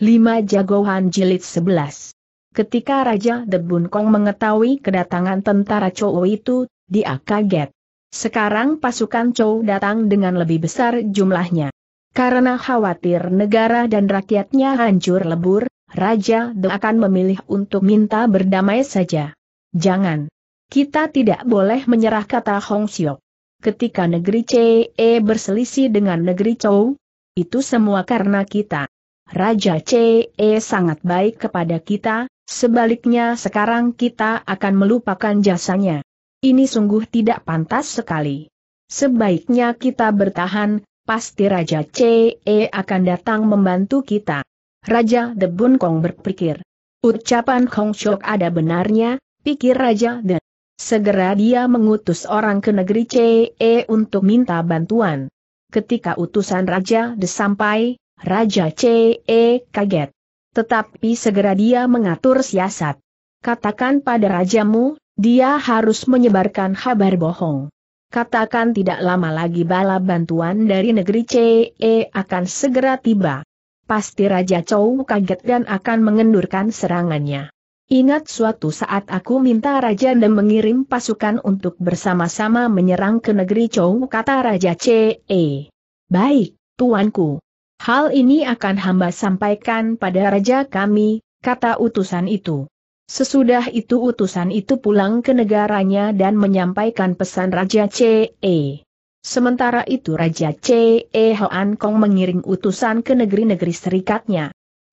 5 Jagoan Jilid 11 Ketika Raja Debun Kong mengetahui kedatangan tentara Chou itu, dia kaget. Sekarang pasukan Chou datang dengan lebih besar jumlahnya. Karena khawatir negara dan rakyatnya hancur lebur, Raja De akan memilih untuk minta berdamai saja. Jangan. Kita tidak boleh menyerah kata Hong Siok. Ketika negeri CE berselisih dengan negeri Chou, itu semua karena kita. Raja CE sangat baik kepada kita, sebaliknya sekarang kita akan melupakan jasanya. Ini sungguh tidak pantas sekali. Sebaiknya kita bertahan, pasti Raja CE akan datang membantu kita. Raja The Bun Kong berpikir. Ucapan Kong Shok ada benarnya, pikir Raja The. Segera dia mengutus orang ke negeri CE untuk minta bantuan. Ketika utusan Raja De sampai, Raja CE kaget. Tetapi segera dia mengatur siasat. Katakan pada rajamu, dia harus menyebarkan kabar bohong. Katakan tidak lama lagi bala bantuan dari negeri CE akan segera tiba. Pasti Raja Chow kaget dan akan mengendurkan serangannya. Ingat suatu saat aku minta Raja dan mengirim pasukan untuk bersama-sama menyerang ke negeri Chow kata Raja CE. Baik, tuanku. Hal ini akan hamba sampaikan pada raja kami, kata utusan itu. Sesudah itu utusan itu pulang ke negaranya dan menyampaikan pesan Raja C.E. Sementara itu Raja C.E. Hoan Kong mengiring utusan ke negeri-negeri serikatnya.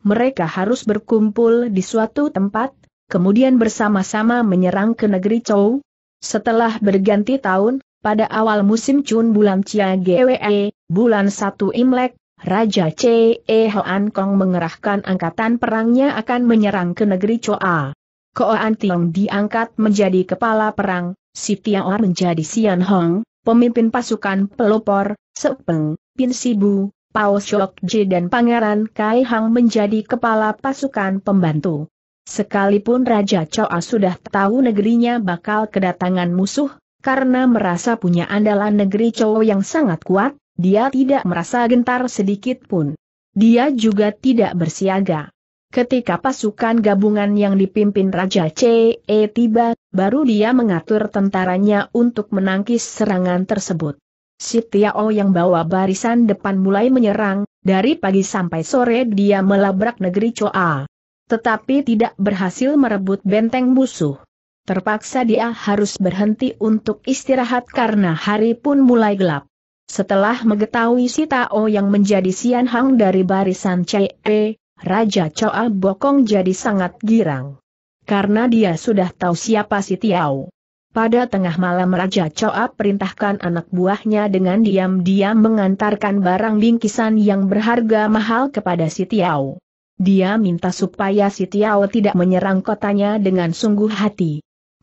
Mereka harus berkumpul di suatu tempat, kemudian bersama-sama menyerang ke negeri Chou. Setelah berganti tahun, pada awal musim Chun bulan Cia Gwe, bulan 1 Imlek, Raja C. E. Hoan Kong mengerahkan angkatan perangnya akan menyerang ke negeri Choa. Koan Tiong diangkat menjadi kepala perang, Si Tiaor menjadi Sian Hong, pemimpin pasukan pelopor, Sepeng, Pin Sibu, Pao Shok Ji dan Pangeran Kai Hang menjadi kepala pasukan pembantu. Sekalipun Raja Choa sudah tahu negerinya bakal kedatangan musuh, karena merasa punya andalan negeri Choa yang sangat kuat, dia tidak merasa gentar sedikit pun. Dia juga tidak bersiaga. Ketika pasukan gabungan yang dipimpin Raja CE tiba, baru dia mengatur tentaranya untuk menangkis serangan tersebut. Si Tiao yang bawa barisan depan mulai menyerang, dari pagi sampai sore dia melabrak negeri Choa. Tetapi tidak berhasil merebut benteng musuh. Terpaksa dia harus berhenti untuk istirahat karena hari pun mulai gelap. Setelah mengetahui si Tao yang menjadi Sian Hang dari barisan CE, Raja Choa Bokong jadi sangat girang. Karena dia sudah tahu siapa si Tiao. Pada tengah malam Raja Choa perintahkan anak buahnya dengan diam-diam mengantarkan barang bingkisan yang berharga mahal kepada si Tiao. Dia minta supaya si Tiao tidak menyerang kotanya dengan sungguh hati.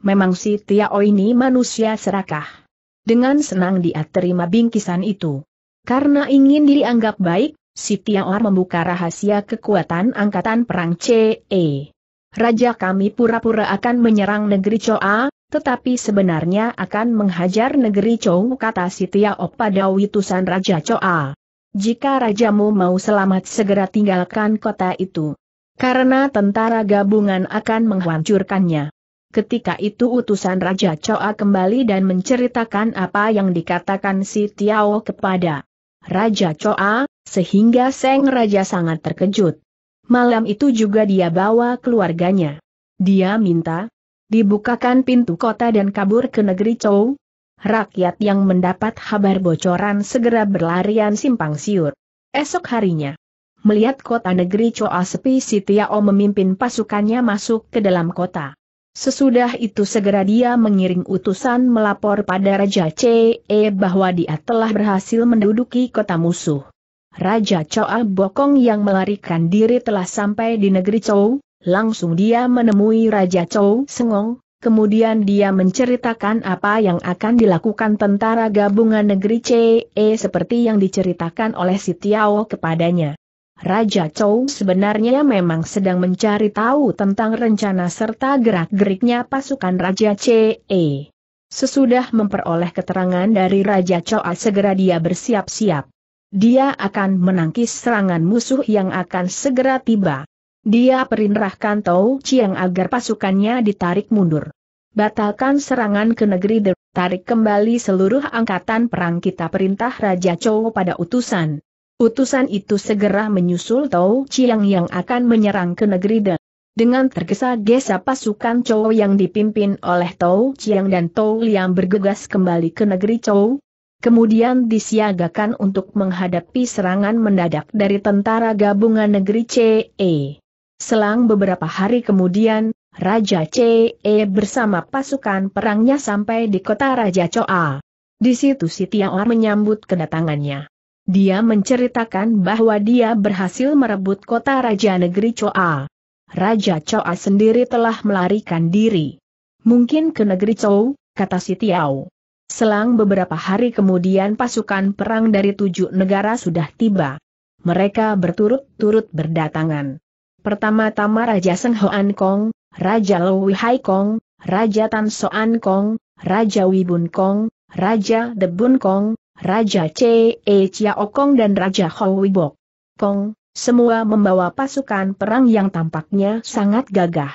Memang si Tiao ini manusia serakah. Dengan senang dia terima bingkisan itu. Karena ingin dianggap baik, si Tiaor membuka rahasia kekuatan angkatan perang CE. Raja kami pura-pura akan menyerang negeri Choa, tetapi sebenarnya akan menghajar negeri Chou kata si Tiaor pada witusan Raja Choa. Jika rajamu mau selamat segera tinggalkan kota itu. Karena tentara gabungan akan menghancurkannya. Ketika itu utusan Raja Choa kembali dan menceritakan apa yang dikatakan si Tiao kepada Raja Choa, sehingga Seng Raja sangat terkejut. Malam itu juga dia bawa keluarganya. Dia minta, dibukakan pintu kota dan kabur ke negeri Chou. Rakyat yang mendapat kabar bocoran segera berlarian simpang siur. Esok harinya, melihat kota negeri Choa sepi si Tiao memimpin pasukannya masuk ke dalam kota. Sesudah itu segera dia mengiring utusan melapor pada Raja CE bahwa dia telah berhasil menduduki kota musuh. Raja Choa Bokong yang melarikan diri telah sampai di negeri Chou, langsung dia menemui Raja Chou Sengong, kemudian dia menceritakan apa yang akan dilakukan tentara gabungan negeri CE seperti yang diceritakan oleh si Tiao kepadanya. Raja Chou sebenarnya memang sedang mencari tahu tentang rencana serta gerak-geriknya pasukan Raja CE. Sesudah memperoleh keterangan dari Raja Choa segera dia bersiap-siap. Dia akan menangkis serangan musuh yang akan segera tiba. Dia perintahkan Tau Chiang agar pasukannya ditarik mundur. Batalkan serangan ke negeri The, tarik kembali seluruh angkatan perang kita perintah Raja Chou pada utusan. Utusan itu segera menyusul Tau Chiang yang akan menyerang ke negeri Dan. Dengan tergesa-gesa pasukan Chow yang dipimpin oleh Tau Chiang dan Tau Liang bergegas kembali ke negeri Chow, kemudian disiagakan untuk menghadapi serangan mendadak dari tentara gabungan negeri CE. Selang beberapa hari kemudian, Raja CE bersama pasukan perangnya sampai di kota Raja Choa. Di situ Sitiaor menyambut kedatangannya. Dia menceritakan bahwa dia berhasil merebut kota Raja Negeri Choa. Raja Choa sendiri telah melarikan diri. Mungkin ke negeri Chou, kata si Tiao. Selang beberapa hari kemudian pasukan perang dari tujuh negara sudah tiba. Mereka berturut-turut berdatangan. Pertama-tama Raja Seng Hoan Kong, Raja Lui Hai Kong, Raja Tan Soan Kong, Raja Wibun Kong, Raja Debun Kong, Raja C. E. Okong dan Raja Wibok Kong, semua membawa pasukan perang yang tampaknya sangat gagah.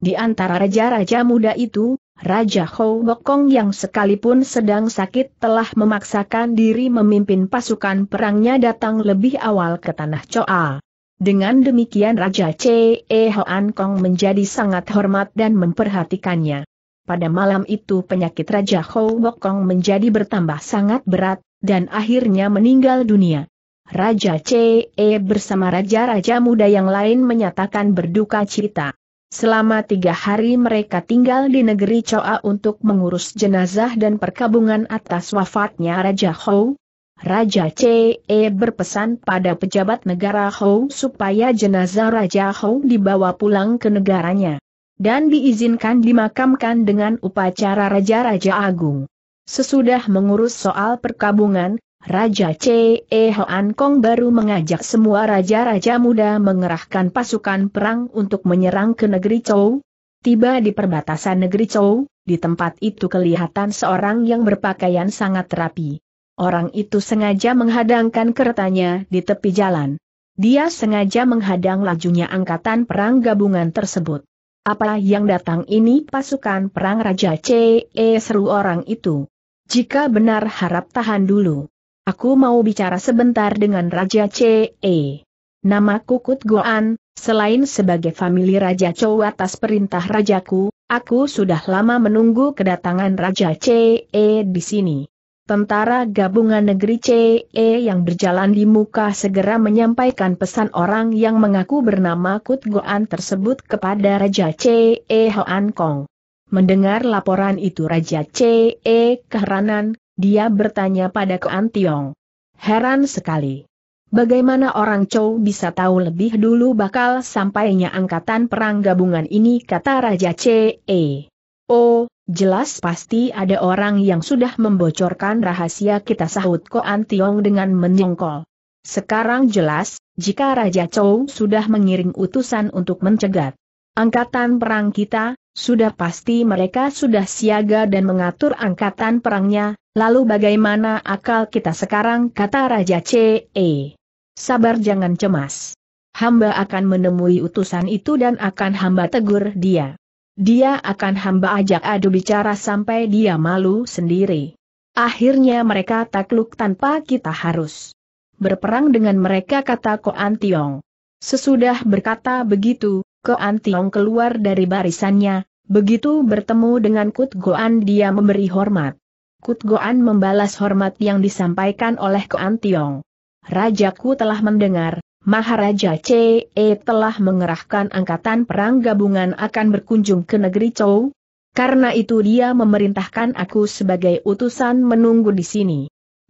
Di antara raja-raja muda itu, Raja Hou Houwokong yang sekalipun sedang sakit telah memaksakan diri memimpin pasukan perangnya datang lebih awal ke tanah Choa. Dengan demikian Raja E Hoan Kong menjadi sangat hormat dan memperhatikannya pada malam itu penyakit Raja Hou Bokong menjadi bertambah sangat berat, dan akhirnya meninggal dunia. Raja E bersama raja-raja muda yang lain menyatakan berduka cita. Selama tiga hari mereka tinggal di negeri Choa untuk mengurus jenazah dan perkabungan atas wafatnya Raja Hou, Raja E berpesan pada pejabat negara Hou supaya jenazah Raja Hou dibawa pulang ke negaranya dan diizinkan dimakamkan dengan upacara Raja-Raja Agung. Sesudah mengurus soal perkabungan, Raja C.E. Hoan Kong baru mengajak semua raja-raja muda mengerahkan pasukan perang untuk menyerang ke negeri Chou. Tiba di perbatasan negeri Chou, di tempat itu kelihatan seorang yang berpakaian sangat rapi. Orang itu sengaja menghadangkan keretanya di tepi jalan. Dia sengaja menghadang lajunya angkatan perang gabungan tersebut. Apa yang datang ini pasukan perang Raja CE seru orang itu. Jika benar harap tahan dulu. Aku mau bicara sebentar dengan Raja CE. Nama Kukut Goan, selain sebagai famili Raja Chow atas perintah Rajaku, aku sudah lama menunggu kedatangan Raja CE di sini. Tentara gabungan negeri CE yang berjalan di muka segera menyampaikan pesan orang yang mengaku bernama Kut Goan tersebut kepada Raja CE Hoan Kong. Mendengar laporan itu Raja CE keheranan, dia bertanya pada Koan Tiong. Heran sekali. Bagaimana orang Chow bisa tahu lebih dulu bakal sampainya angkatan perang gabungan ini kata Raja CE. Oh, Jelas pasti ada orang yang sudah membocorkan rahasia kita sahut Koan Tiong dengan menyongkol. Sekarang jelas, jika Raja Chou sudah mengiring utusan untuk mencegat angkatan perang kita, sudah pasti mereka sudah siaga dan mengatur angkatan perangnya, lalu bagaimana akal kita sekarang kata Raja C.E. Sabar jangan cemas. Hamba akan menemui utusan itu dan akan hamba tegur dia. Dia akan hamba ajak adu bicara sampai dia malu sendiri. Akhirnya mereka takluk tanpa kita harus berperang dengan mereka kata Koan Tiong. Sesudah berkata begitu, Koan Tiong keluar dari barisannya, begitu bertemu dengan Kut Goan dia memberi hormat. Kut Goan membalas hormat yang disampaikan oleh Koan Tiong. Rajaku telah mendengar, Maharaja CE telah mengerahkan angkatan perang gabungan akan berkunjung ke negeri Chou. Karena itu dia memerintahkan aku sebagai utusan menunggu di sini.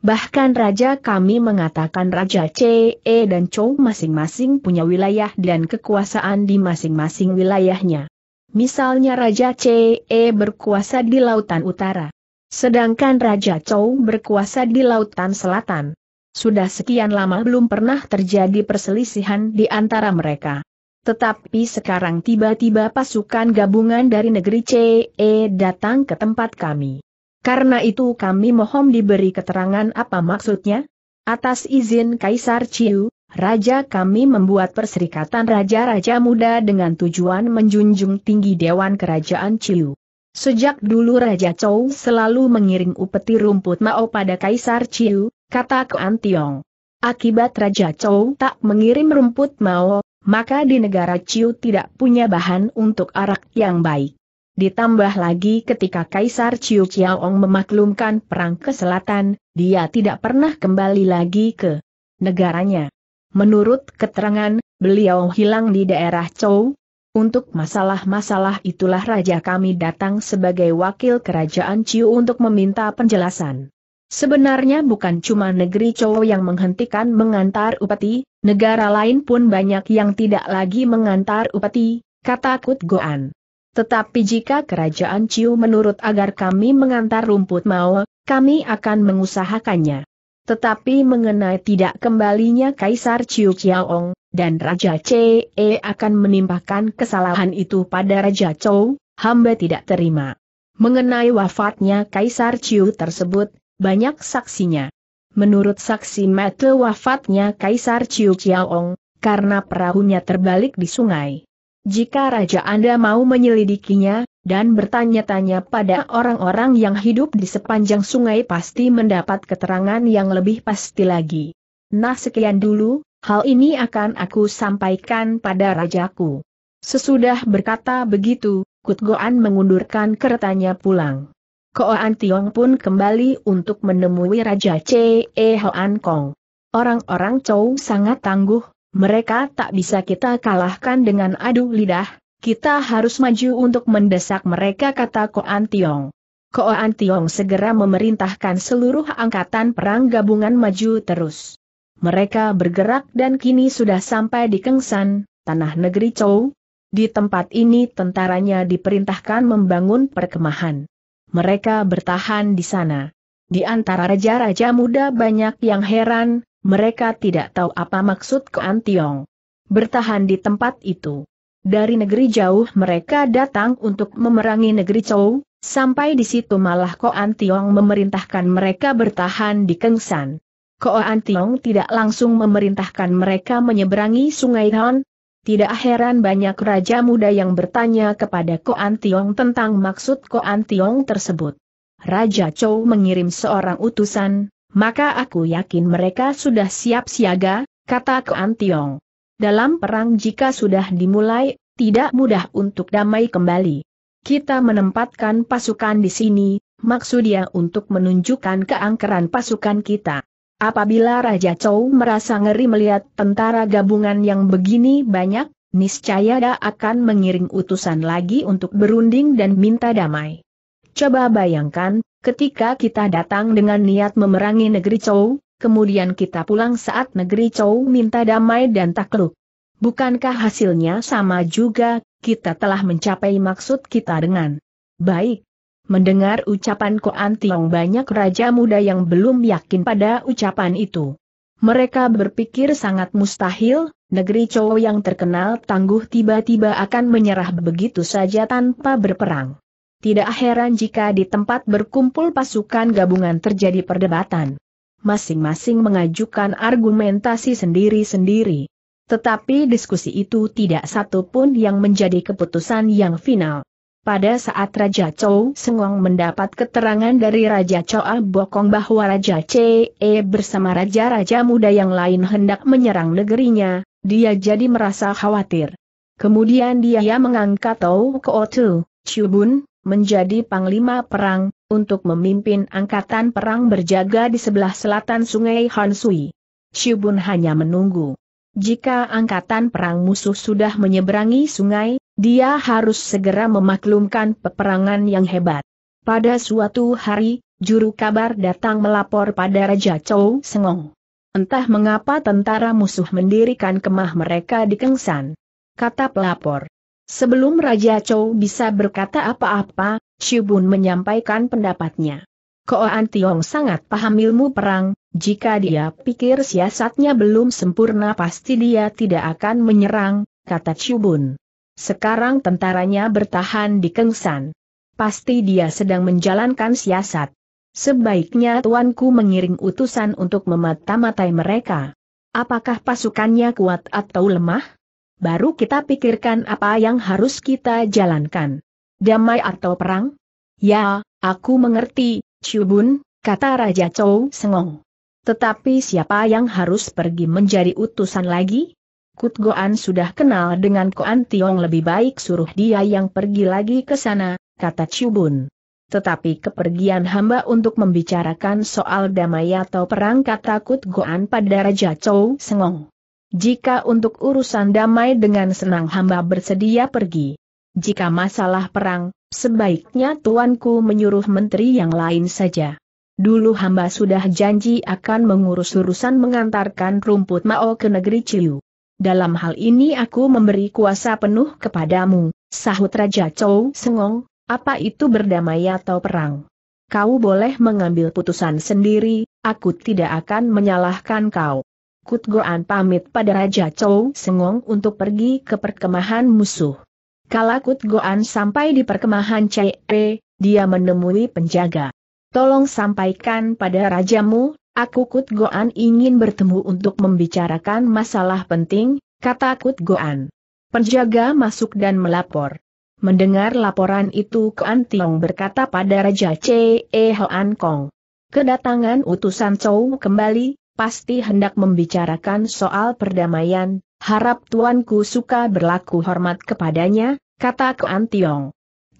Bahkan Raja kami mengatakan Raja CE dan Chou masing-masing punya wilayah dan kekuasaan di masing-masing wilayahnya. Misalnya Raja CE berkuasa di Lautan Utara. Sedangkan Raja Chou berkuasa di Lautan Selatan. Sudah sekian lama belum pernah terjadi perselisihan di antara mereka. Tetapi sekarang tiba-tiba pasukan gabungan dari negeri CE datang ke tempat kami. Karena itu kami mohon diberi keterangan apa maksudnya? Atas izin Kaisar Chiu, Raja kami membuat perserikatan raja-raja muda dengan tujuan menjunjung tinggi Dewan Kerajaan Chiu. Sejak dulu Raja Chou selalu mengiring upeti rumput Mao pada Kaisar Chiu kata Kuan Tiong. Akibat Raja Chou tak mengirim rumput Mao, maka di negara Chiu tidak punya bahan untuk arak yang baik. Ditambah lagi ketika Kaisar Chiu Chiaong memaklumkan perang ke selatan, dia tidak pernah kembali lagi ke negaranya. Menurut keterangan, beliau hilang di daerah Chou, untuk masalah-masalah itulah raja kami datang sebagai wakil kerajaan Chiu untuk meminta penjelasan. Sebenarnya bukan cuma negeri Chow yang menghentikan mengantar upeti, negara lain pun banyak yang tidak lagi mengantar upeti, kata Kut Goan. Tetapi jika kerajaan Ciu menurut agar kami mengantar rumput mau, kami akan mengusahakannya. Tetapi mengenai tidak kembalinya Kaisar Chiu Chiaong, dan Raja Ce akan menimpahkan kesalahan itu pada Raja Chou, hamba tidak terima. Mengenai wafatnya Kaisar Chiu tersebut, banyak saksinya. Menurut saksi mata wafatnya Kaisar Chiu Chiaong, karena perahunya terbalik di sungai. Jika Raja Anda mau menyelidikinya, dan bertanya-tanya pada orang-orang yang hidup di sepanjang sungai pasti mendapat keterangan yang lebih pasti lagi. Nah sekian dulu, hal ini akan aku sampaikan pada rajaku. Sesudah berkata begitu, Kutgoan mengundurkan keretanya pulang. Koa Antiong pun kembali untuk menemui Raja Che Ho Hoan Kong. Orang-orang Chou sangat tangguh, mereka tak bisa kita kalahkan dengan adu lidah, kita harus maju untuk mendesak mereka kata Koan Tiong. Koan Tiong segera memerintahkan seluruh angkatan perang gabungan maju terus. Mereka bergerak dan kini sudah sampai di Kengsan, tanah negeri Chou. Di tempat ini tentaranya diperintahkan membangun perkemahan mereka bertahan di sana. Di antara raja-raja muda banyak yang heran, mereka tidak tahu apa maksud Koan Tiong. Bertahan di tempat itu. Dari negeri jauh mereka datang untuk memerangi negeri Chou, sampai di situ malah Ko Tiong memerintahkan mereka bertahan di Kengsan. Koan Tiong tidak langsung memerintahkan mereka menyeberangi sungai Han, tidak heran banyak raja muda yang bertanya kepada Ko Tiong tentang maksud Ko Tiong tersebut. Raja Chou mengirim seorang utusan, maka aku yakin mereka sudah siap siaga, kata Ko Tiong. Dalam perang jika sudah dimulai, tidak mudah untuk damai kembali. Kita menempatkan pasukan di sini, maksudnya untuk menunjukkan keangkeran pasukan kita. Apabila Raja Chou merasa ngeri melihat tentara gabungan yang begini banyak, niscaya dia akan mengiring utusan lagi untuk berunding dan minta damai. Coba bayangkan, ketika kita datang dengan niat memerangi negeri Chou, kemudian kita pulang saat negeri Chou minta damai dan takluk. Bukankah hasilnya sama juga, kita telah mencapai maksud kita dengan baik, Mendengar ucapan Ko Antiong banyak raja muda yang belum yakin pada ucapan itu. Mereka berpikir sangat mustahil, negeri Chow yang terkenal tangguh tiba-tiba akan menyerah begitu saja tanpa berperang. Tidak heran jika di tempat berkumpul pasukan gabungan terjadi perdebatan. Masing-masing mengajukan argumentasi sendiri-sendiri. Tetapi diskusi itu tidak satu pun yang menjadi keputusan yang final. Pada saat Raja Chou Sengong mendapat keterangan dari Raja Choa Bokong bahwa Raja E bersama Raja-Raja muda yang lain hendak menyerang negerinya, dia jadi merasa khawatir. Kemudian dia mengangkat Tau Kootu, Chubun, menjadi panglima perang, untuk memimpin angkatan perang berjaga di sebelah selatan sungai Hansui. Chubun hanya menunggu. Jika angkatan perang musuh sudah menyeberangi sungai, dia harus segera memaklumkan peperangan yang hebat. Pada suatu hari, juru kabar datang melapor pada Raja Chou Sengong. Entah mengapa tentara musuh mendirikan kemah mereka di Kengsan. Kata pelapor. Sebelum Raja Chou bisa berkata apa-apa, Shibun menyampaikan pendapatnya. Koan Tiong sangat paham ilmu perang, jika dia pikir siasatnya belum sempurna pasti dia tidak akan menyerang, kata Chubun. Sekarang tentaranya bertahan di Kengsan. Pasti dia sedang menjalankan siasat. Sebaiknya tuanku mengiring utusan untuk memata-matai mereka. Apakah pasukannya kuat atau lemah? Baru kita pikirkan apa yang harus kita jalankan. Damai atau perang? Ya, aku mengerti, Chubun, kata Raja Chou Sengong. Tetapi siapa yang harus pergi menjadi utusan lagi? Kut Goan sudah kenal dengan Koan Tiong lebih baik suruh dia yang pergi lagi ke sana, kata Chubun. Tetapi kepergian hamba untuk membicarakan soal damai atau perang kata Kut Goan pada Raja Chou Sengong. Jika untuk urusan damai dengan senang hamba bersedia pergi. Jika masalah perang, sebaiknya tuanku menyuruh menteri yang lain saja. Dulu hamba sudah janji akan mengurus urusan mengantarkan rumput Mao ke negeri Ciliu. Dalam hal ini aku memberi kuasa penuh kepadamu, sahut Raja Chow Sengong, apa itu berdamai atau perang? Kau boleh mengambil putusan sendiri, aku tidak akan menyalahkan kau. Kut Goan pamit pada Raja Chow Sengong untuk pergi ke perkemahan musuh. Kala Kut Goan sampai di perkemahan CE, dia menemui penjaga. Tolong sampaikan pada rajamu, Aku Kut Goan ingin bertemu untuk membicarakan masalah penting, kata Kut Goan. Penjaga masuk dan melapor. Mendengar laporan itu Kuan Tiong berkata pada Raja C.E. E. Hoan Kong. Kedatangan utusan Chou kembali, pasti hendak membicarakan soal perdamaian, harap tuanku suka berlaku hormat kepadanya, kata Kuan Tiong.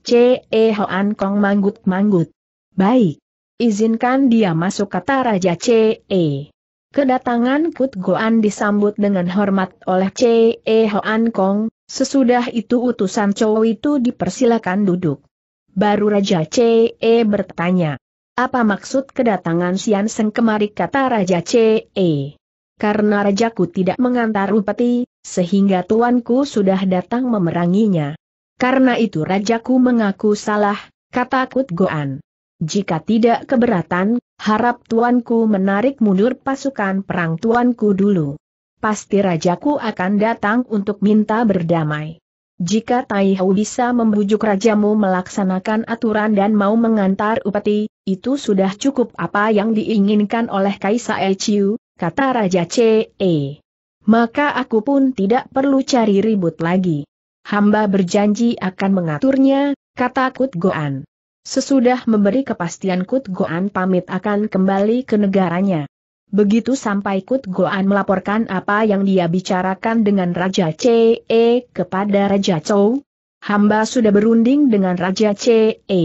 C.E. Hoan Kong manggut-manggut. Baik. Izinkan dia masuk kata Raja C.E. Kedatangan Kut Goan disambut dengan hormat oleh C.E. Hoan Kong, sesudah itu utusan cowok itu dipersilakan duduk. Baru Raja C.E. bertanya, apa maksud kedatangan Sian Seng kemari kata Raja C.E. Karena rajaku tidak mengantar upeti, sehingga tuanku sudah datang memeranginya. Karena itu rajaku mengaku salah, kata Kut Goan. Jika tidak keberatan, harap tuanku menarik mundur pasukan perang tuanku dulu. Pasti rajaku akan datang untuk minta berdamai. Jika Taihau bisa membujuk rajamu melaksanakan aturan dan mau mengantar upeti, itu sudah cukup apa yang diinginkan oleh Kaisar Ciu, kata Raja C.E. Maka aku pun tidak perlu cari ribut lagi. Hamba berjanji akan mengaturnya, kata Kut Goan. Sesudah memberi kepastian Kut Goan pamit akan kembali ke negaranya. Begitu sampai Kut Goan melaporkan apa yang dia bicarakan dengan Raja CE e kepada Raja Chou, hamba sudah berunding dengan Raja CE. E.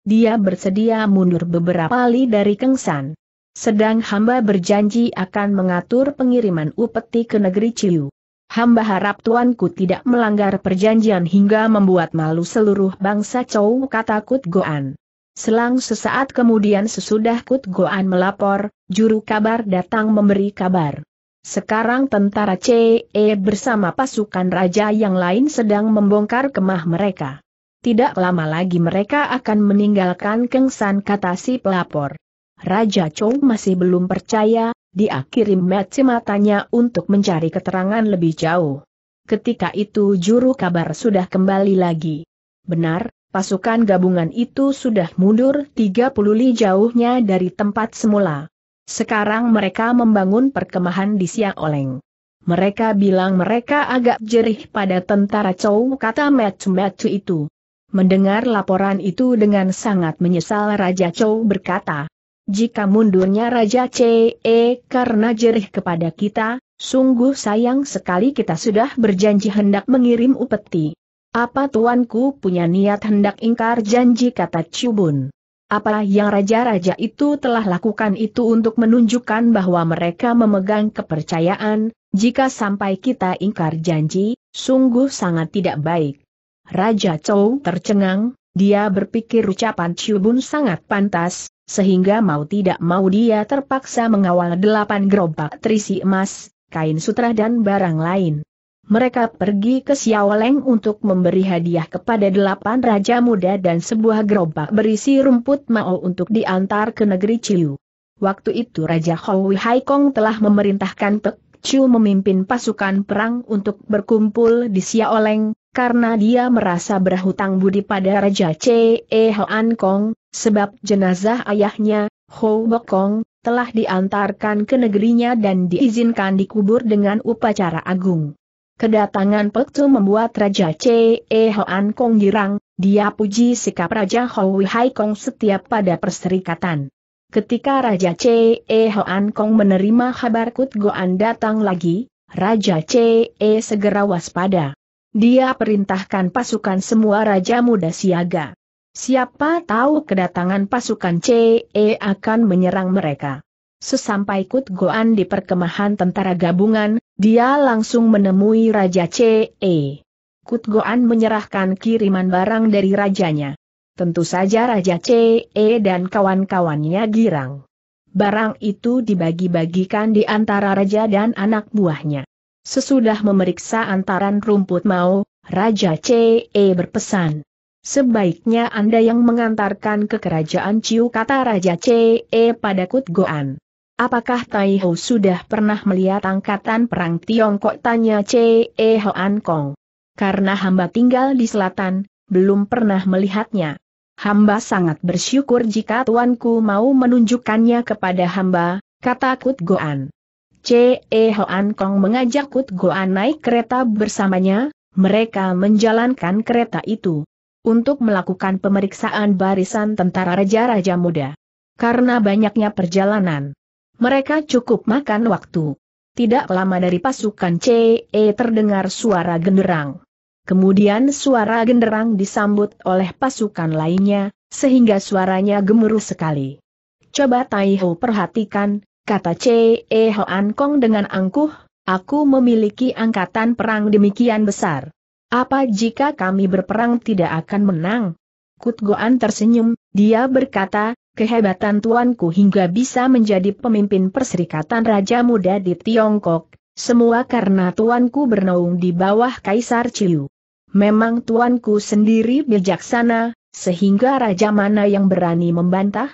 Dia bersedia mundur beberapa kali dari Kengsan. Sedang hamba berjanji akan mengatur pengiriman upeti ke negeri Ciu. Hamba harap tuanku tidak melanggar perjanjian hingga membuat malu seluruh bangsa Chow kata Kut Goan. Selang sesaat kemudian sesudah Kut Goan melapor, juru kabar datang memberi kabar. Sekarang tentara CE bersama pasukan raja yang lain sedang membongkar kemah mereka. Tidak lama lagi mereka akan meninggalkan Kengsan kata si pelapor. Raja Chow masih belum percaya, dia kirim matanya untuk mencari keterangan lebih jauh. Ketika itu juru kabar sudah kembali lagi. Benar, pasukan gabungan itu sudah mundur 30 li jauhnya dari tempat semula. Sekarang mereka membangun perkemahan di Siang Oleng. Mereka bilang mereka agak jerih pada tentara Chow kata Matsu-Matsu itu. Mendengar laporan itu dengan sangat menyesal Raja Chow berkata, jika mundurnya Raja CE karena jerih kepada kita, sungguh sayang sekali kita sudah berjanji hendak mengirim upeti. Apa tuanku punya niat hendak ingkar janji kata Cubun? Apa yang raja-raja itu telah lakukan itu untuk menunjukkan bahwa mereka memegang kepercayaan, jika sampai kita ingkar janji, sungguh sangat tidak baik. Raja Chou tercengang, dia berpikir ucapan Chubun sangat pantas, sehingga mau tidak mau dia terpaksa mengawal delapan gerobak terisi emas, kain sutra dan barang lain. Mereka pergi ke Xiaoleng untuk memberi hadiah kepada delapan raja muda dan sebuah gerobak berisi rumput mao untuk diantar ke negeri Chiu. Waktu itu Raja Hai Kong telah memerintahkan Pek Chu memimpin pasukan perang untuk berkumpul di Xiaoleng, karena dia merasa berhutang budi pada Raja Che e Hoan Kong, Sebab jenazah ayahnya, Ho Bokong, telah diantarkan ke negerinya dan diizinkan dikubur dengan upacara agung. Kedatangan Pektu membuat Raja E Hoan Kong girang, dia puji sikap Raja Ho Wihai Kong setiap pada perserikatan. Ketika Raja E Hoan Kong menerima kabar Kut Goan datang lagi, Raja E segera waspada. Dia perintahkan pasukan semua Raja Muda siaga. Siapa tahu kedatangan pasukan CE akan menyerang mereka. Sesampai Kut Goan di perkemahan tentara gabungan, dia langsung menemui Raja CE. Kut Goan menyerahkan kiriman barang dari rajanya. Tentu saja Raja CE dan kawan-kawannya girang. Barang itu dibagi-bagikan di antara raja dan anak buahnya. Sesudah memeriksa antaran rumput mau, Raja CE berpesan. Sebaiknya Anda yang mengantarkan ke kerajaan Ciu kata Raja CE pada Kut Apakah Tai Ho sudah pernah melihat angkatan perang Tiongkok tanya CE Hoan Kong. Karena hamba tinggal di selatan, belum pernah melihatnya. Hamba sangat bersyukur jika tuanku mau menunjukkannya kepada hamba, kata Kut Goan. CE Hoan Kong mengajak Kut Goan naik kereta bersamanya, mereka menjalankan kereta itu untuk melakukan pemeriksaan barisan tentara raja-raja muda. Karena banyaknya perjalanan, mereka cukup makan waktu. Tidak lama dari pasukan CE terdengar suara genderang. Kemudian suara genderang disambut oleh pasukan lainnya, sehingga suaranya gemuruh sekali. Coba Taiho perhatikan, kata CE Hoan Kong dengan angkuh, aku memiliki angkatan perang demikian besar. Apa jika kami berperang tidak akan menang? Kutgoan tersenyum, dia berkata, kehebatan tuanku hingga bisa menjadi pemimpin perserikatan Raja Muda di Tiongkok, semua karena tuanku bernaung di bawah Kaisar Chiu. Memang tuanku sendiri bijaksana, sehingga raja mana yang berani membantah?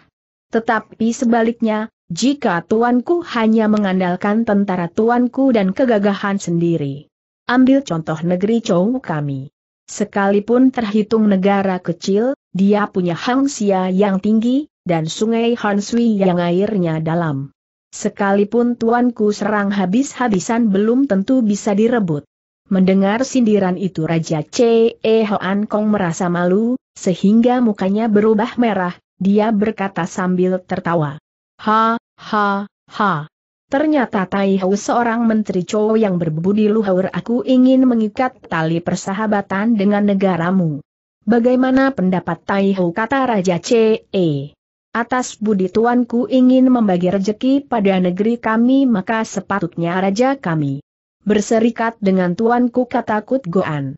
Tetapi sebaliknya, jika tuanku hanya mengandalkan tentara tuanku dan kegagahan sendiri, Ambil contoh negeri Chow kami. Sekalipun terhitung negara kecil, dia punya hangsia yang tinggi, dan sungai Hansui yang airnya dalam. Sekalipun tuanku serang habis-habisan belum tentu bisa direbut. Mendengar sindiran itu Raja C.E. Hoan Kong merasa malu, sehingga mukanya berubah merah, dia berkata sambil tertawa. Ha, ha, ha. Ternyata Tai Hau seorang menteri cowok yang berbudi luhur aku ingin mengikat tali persahabatan dengan negaramu. Bagaimana pendapat Tai Hau kata Raja C.E. Atas budi tuanku ingin membagi rejeki pada negeri kami maka sepatutnya raja kami. Berserikat dengan tuanku kata Kut Goan.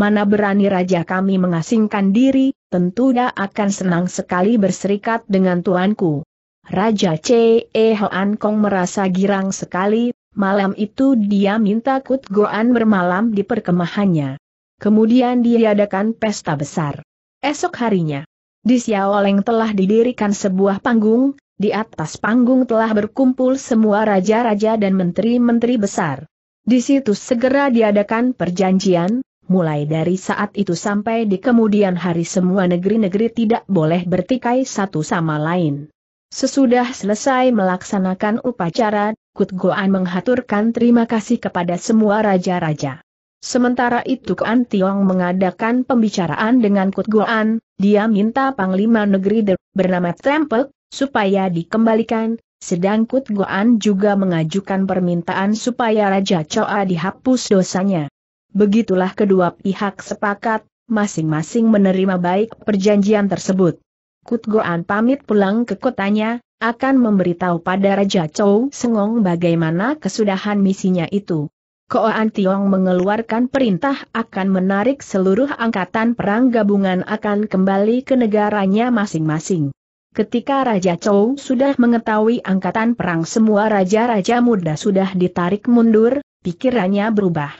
Mana berani raja kami mengasingkan diri, tentu dia akan senang sekali berserikat dengan tuanku. Raja Chee Hoan Kong merasa girang sekali, malam itu dia minta Kut Goan bermalam di perkemahannya. Kemudian diadakan pesta besar. Esok harinya, di Xiaoleng telah didirikan sebuah panggung, di atas panggung telah berkumpul semua raja-raja dan menteri-menteri besar. Di situ segera diadakan perjanjian, mulai dari saat itu sampai di kemudian hari semua negeri-negeri tidak boleh bertikai satu sama lain. Sesudah selesai melaksanakan upacara, Kut Goan menghaturkan terima kasih kepada semua raja-raja. Sementara itu Kuan Tiong mengadakan pembicaraan dengan Kut Goan, dia minta Panglima Negeri De, bernama Trempek, supaya dikembalikan, sedang Kut Goan juga mengajukan permintaan supaya Raja Choa dihapus dosanya. Begitulah kedua pihak sepakat, masing-masing menerima baik perjanjian tersebut. Kutgoan pamit pulang ke kotanya, akan memberitahu pada Raja Chou Sengong bagaimana kesudahan misinya itu. Koan Tiong mengeluarkan perintah akan menarik seluruh angkatan perang gabungan akan kembali ke negaranya masing-masing. Ketika Raja Chou sudah mengetahui angkatan perang semua raja-raja muda sudah ditarik mundur, pikirannya berubah.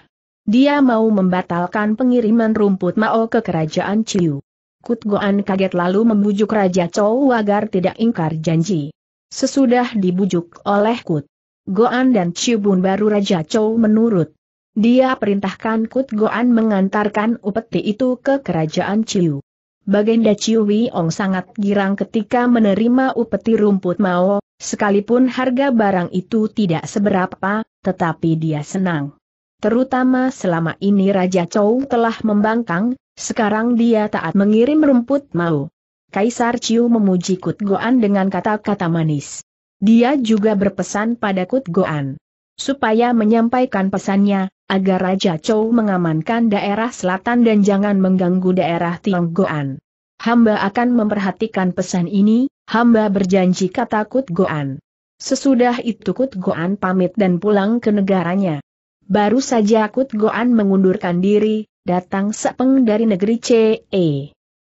Dia mau membatalkan pengiriman rumput Mao ke kerajaan Chiu. Kut Goan kaget lalu membujuk Raja Chou agar tidak ingkar janji. Sesudah dibujuk oleh Kut Goan dan Cibun baru Raja Chou menurut. Dia perintahkan Kut Goan mengantarkan upeti itu ke kerajaan Ciu. Bagenda Chiu Wiong sangat girang ketika menerima upeti rumput Mao, sekalipun harga barang itu tidak seberapa, tetapi dia senang. Terutama selama ini Raja Chou telah membangkang, sekarang dia taat mengirim rumput mau. Kaisar Ciu memuji Kut Goan dengan kata-kata manis. Dia juga berpesan pada Kut Goan. Supaya menyampaikan pesannya, agar Raja Chou mengamankan daerah selatan dan jangan mengganggu daerah goan Hamba akan memperhatikan pesan ini, hamba berjanji kata Kut Goan. Sesudah itu Kut Goan pamit dan pulang ke negaranya. Baru saja Kut Goan mengundurkan diri, datang sepeng dari negeri CE.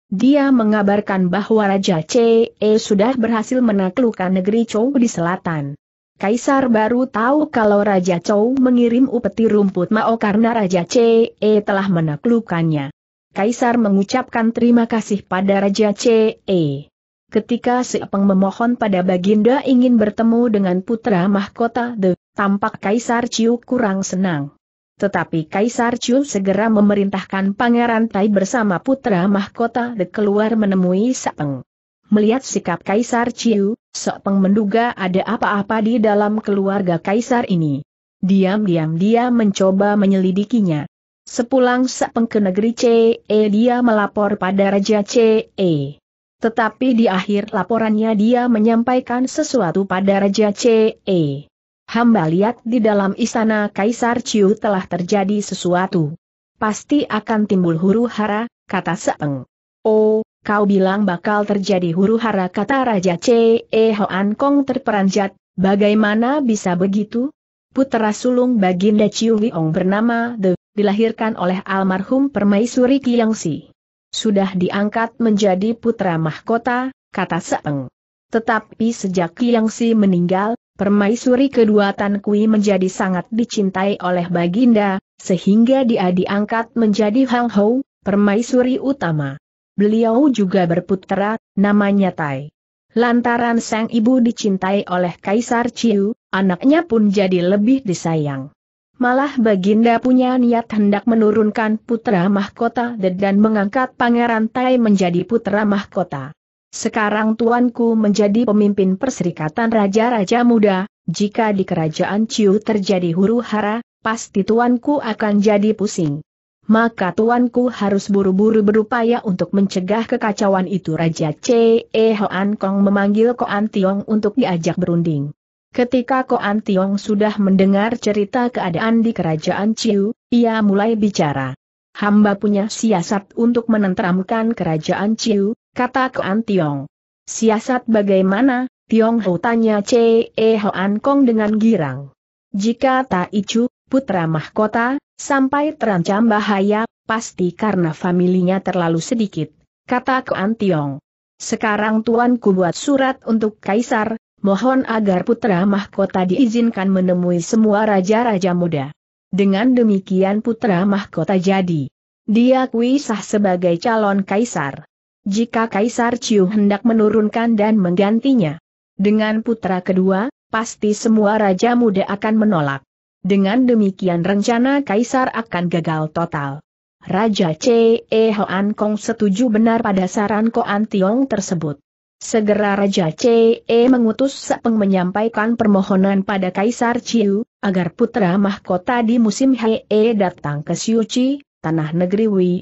Dia mengabarkan bahwa Raja CE sudah berhasil menaklukkan negeri Chou di selatan. Kaisar baru tahu kalau Raja Chou mengirim upeti rumput Mao karena Raja CE telah menaklukkannya. Kaisar mengucapkan terima kasih pada Raja CE. Ketika Sepeng memohon pada Baginda ingin bertemu dengan putra mahkota The, tampak Kaisar Chiu kurang senang. Tetapi Kaisar Chu segera memerintahkan Pangeran Tai bersama putra mahkota de keluar menemui Sapeng. Melihat sikap Kaisar Chiu, Sapeng menduga ada apa-apa di dalam keluarga Kaisar ini. Diam-diam dia mencoba menyelidikinya. Sepulang Sapeng ke negeri CE dia melapor pada Raja CE. Tetapi di akhir laporannya dia menyampaikan sesuatu pada Raja CE. Hamba lihat di dalam istana Kaisar Chiu telah terjadi sesuatu. Pasti akan timbul huru hara, kata Seeng. Oh, kau bilang bakal terjadi huru hara kata Raja C. E. Hoan Kong terperanjat, bagaimana bisa begitu? Putera sulung Baginda Chiu Wiong bernama The, dilahirkan oleh almarhum Permaisuri Kiangsi. Sudah diangkat menjadi putra mahkota, kata Seeng. Tetapi sejak Kiang Si meninggal, permaisuri kedua Tan Kui menjadi sangat dicintai oleh Baginda, sehingga dia diangkat menjadi Hang Hou, permaisuri utama. Beliau juga berputera, namanya Tai. Lantaran sang ibu dicintai oleh Kaisar Chiu, anaknya pun jadi lebih disayang. Malah Baginda punya niat hendak menurunkan putra mahkota dan mengangkat Pangeran Tai menjadi putra mahkota. Sekarang tuanku menjadi pemimpin perserikatan raja-raja muda, jika di kerajaan Ciu terjadi huru-hara, pasti tuanku akan jadi pusing. Maka tuanku harus buru-buru berupaya untuk mencegah kekacauan itu Raja C.E. Hoan Kong memanggil Koan Tiong untuk diajak berunding. Ketika Koan Tiong sudah mendengar cerita keadaan di kerajaan Ciu, ia mulai bicara. Hamba punya siasat untuk menenteramkan kerajaan Ciu, kata Koan Tiong. Siasat bagaimana, Tiong Ho tanya Chee e An Kong dengan girang. Jika Tak Chu, putra mahkota, sampai terancam bahaya, pasti karena familinya terlalu sedikit, kata Koan Tiong. Sekarang tuanku buat surat untuk Kaisar, mohon agar putra mahkota diizinkan menemui semua raja-raja muda. Dengan demikian putra mahkota jadi. Dia kuisah sebagai calon kaisar jika Kaisar Ciu hendak menurunkan dan menggantinya. Dengan putra kedua, pasti semua raja muda akan menolak. Dengan demikian rencana Kaisar akan gagal total. Raja C.E. Hoan Kong setuju benar pada saran Koan Tiong tersebut. Segera Raja C.E. mengutus sepeng menyampaikan permohonan pada Kaisar Ciu, agar putra mahkota di musim H.E. datang ke Siuci, tanah negeri Wei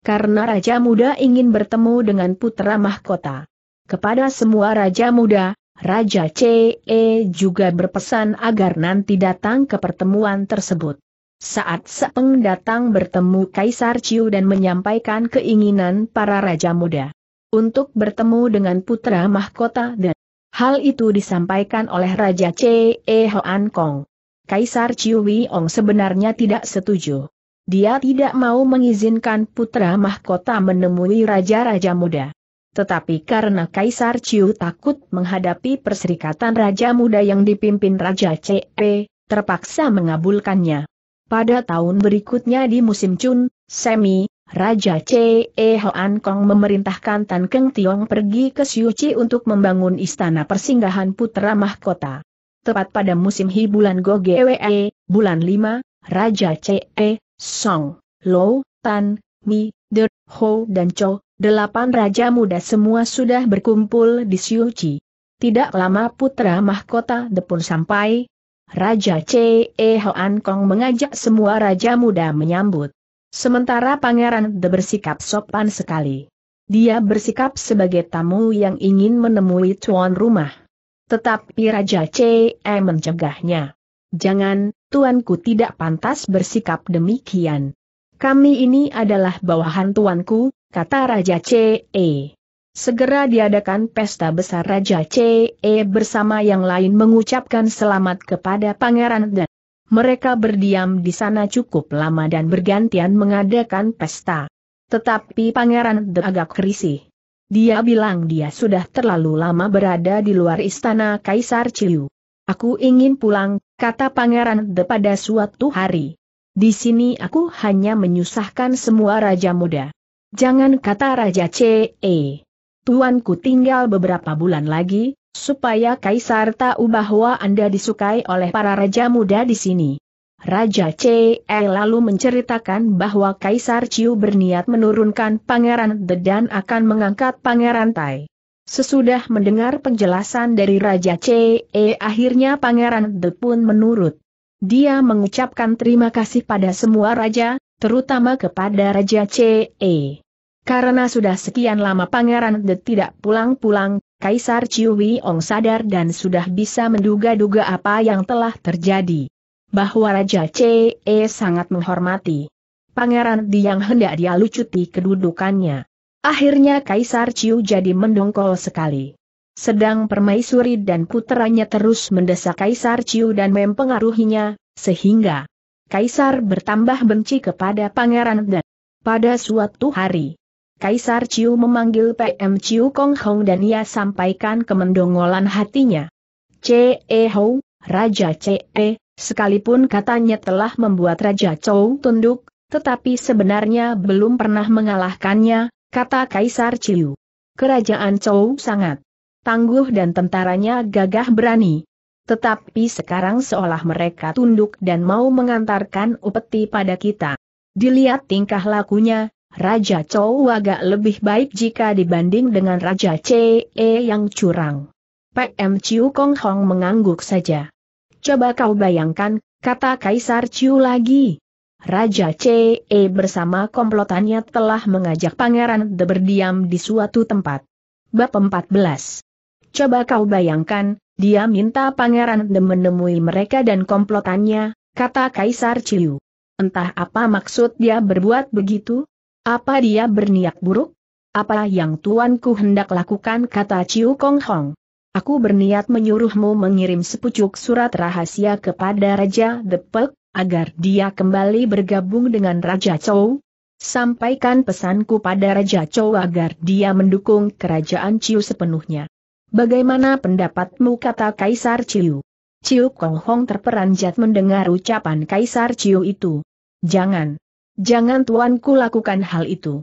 karena Raja Muda ingin bertemu dengan putra mahkota. Kepada semua Raja Muda, Raja CE juga berpesan agar nanti datang ke pertemuan tersebut. Saat Sepeng datang bertemu Kaisar Ciu dan menyampaikan keinginan para Raja Muda untuk bertemu dengan putra mahkota dan hal itu disampaikan oleh Raja CE Hoan Kong. Kaisar Ciu Wei Ong sebenarnya tidak setuju dia tidak mau mengizinkan putra mahkota menemui raja-raja muda. Tetapi karena Kaisar Chiu takut menghadapi perserikatan raja muda yang dipimpin Raja C.E., terpaksa mengabulkannya. Pada tahun berikutnya di musim Chun, Semi, Raja C.E. Hoan Kong memerintahkan Tan Keng Tiong pergi ke Siuci untuk membangun istana persinggahan putra mahkota. Tepat pada musim Hi bulan Gogewe, bulan 5, Raja C.E. Song, Lo, Tan, Mi, Der, Ho dan Cho, delapan raja muda semua sudah berkumpul di Siuci. Tidak lama putra mahkota Depun sampai, Raja E Hoan Kong mengajak semua raja muda menyambut. Sementara Pangeran De bersikap sopan sekali. Dia bersikap sebagai tamu yang ingin menemui tuan rumah. Tetapi Raja C.E. E mencegahnya. Jangan, tuanku tidak pantas bersikap demikian. Kami ini adalah bawahan tuanku, kata Raja C.E. E. Segera diadakan pesta besar Raja C.E. E bersama yang lain mengucapkan selamat kepada pangeran dan mereka berdiam di sana cukup lama dan bergantian mengadakan pesta. Tetapi pangeran De agak risih. Dia bilang dia sudah terlalu lama berada di luar istana Kaisar Ciu. Aku ingin pulang, kata Pangeran De pada suatu hari. Di sini aku hanya menyusahkan semua raja muda. Jangan kata Raja C.E. Tuanku tinggal beberapa bulan lagi, supaya Kaisar tahu bahwa Anda disukai oleh para raja muda di sini. Raja C.E. lalu menceritakan bahwa Kaisar Ciu berniat menurunkan Pangeran De dan akan mengangkat Pangeran Tai. Sesudah mendengar penjelasan dari Raja CE akhirnya Pangeran De pun menurut. Dia mengucapkan terima kasih pada semua raja, terutama kepada Raja CE. Karena sudah sekian lama Pangeran De tidak pulang-pulang, Kaisar Ciwi Ong sadar dan sudah bisa menduga-duga apa yang telah terjadi. Bahwa Raja CE sangat menghormati Pangeran Di yang hendak dia lucuti kedudukannya. Akhirnya Kaisar Ciu jadi mendongkol sekali. Sedang permaisuri dan putranya terus mendesak Kaisar Ciu dan mempengaruhinya, sehingga Kaisar bertambah benci kepada Pangeran dan pada suatu hari, Kaisar Ciu memanggil PM Ciu Kong Hong dan ia sampaikan kemendongolan hatinya. Ce Ho, Raja Ce, e, sekalipun katanya telah membuat Raja Chou tunduk, tetapi sebenarnya belum pernah mengalahkannya, kata Kaisar Chiu, Kerajaan Chou sangat tangguh dan tentaranya gagah berani. Tetapi sekarang seolah mereka tunduk dan mau mengantarkan upeti pada kita. Dilihat tingkah lakunya, Raja Chou agak lebih baik jika dibanding dengan Raja CE yang curang. PM Chiu Kong Hong mengangguk saja. Coba kau bayangkan, kata Kaisar Chiu lagi, Raja CE bersama komplotannya telah mengajak pangeran The berdiam di suatu tempat. Bab 14 Coba kau bayangkan, dia minta pangeran The menemui mereka dan komplotannya, kata Kaisar Ciu. Entah apa maksud dia berbuat begitu? Apa dia berniat buruk? Apa yang tuanku hendak lakukan kata Ciu Kong Hong. Aku berniat menyuruhmu mengirim sepucuk surat rahasia kepada Raja Depek, agar dia kembali bergabung dengan Raja Chou? Sampaikan pesanku pada Raja Chou agar dia mendukung kerajaan Chiu sepenuhnya. Bagaimana pendapatmu kata Kaisar Chiu. Chiu Kong Hong terperanjat mendengar ucapan Kaisar Chiu itu. Jangan. Jangan tuanku lakukan hal itu.